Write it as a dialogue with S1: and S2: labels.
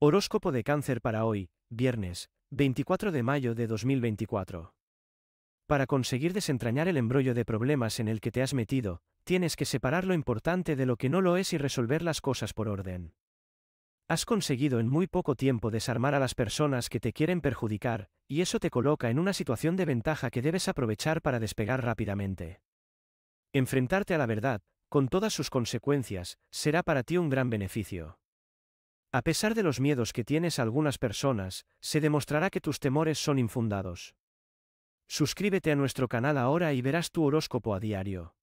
S1: Horóscopo de cáncer para hoy, viernes, 24 de mayo de 2024. Para conseguir desentrañar el embrollo de problemas en el que te has metido, tienes que separar lo importante de lo que no lo es y resolver las cosas por orden. Has conseguido en muy poco tiempo desarmar a las personas que te quieren perjudicar, y eso te coloca en una situación de ventaja que debes aprovechar para despegar rápidamente. Enfrentarte a la verdad, con todas sus consecuencias, será para ti un gran beneficio. A pesar de los miedos que tienes algunas personas, se demostrará que tus temores son infundados. Suscríbete a nuestro canal ahora y verás tu horóscopo a diario.